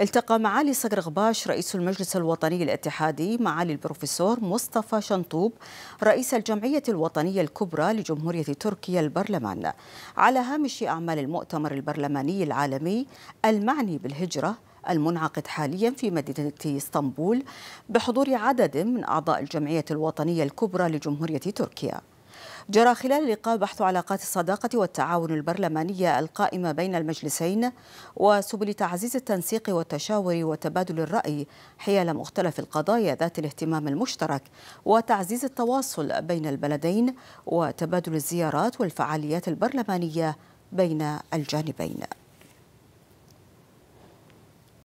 التقى معالي صقر غباش رئيس المجلس الوطني الاتحادي معالي البروفيسور مصطفى شنطوب رئيس الجمعية الوطنية الكبرى لجمهورية تركيا البرلمان على هامش أعمال المؤتمر البرلماني العالمي المعني بالهجرة المنعقد حاليا في مدينة اسطنبول بحضور عدد من أعضاء الجمعية الوطنية الكبرى لجمهورية تركيا جرى خلال اللقاء بحث علاقات الصداقة والتعاون البرلمانية القائمة بين المجلسين وسبل تعزيز التنسيق والتشاور وتبادل الرأي حيال مختلف القضايا ذات الاهتمام المشترك وتعزيز التواصل بين البلدين وتبادل الزيارات والفعاليات البرلمانية بين الجانبين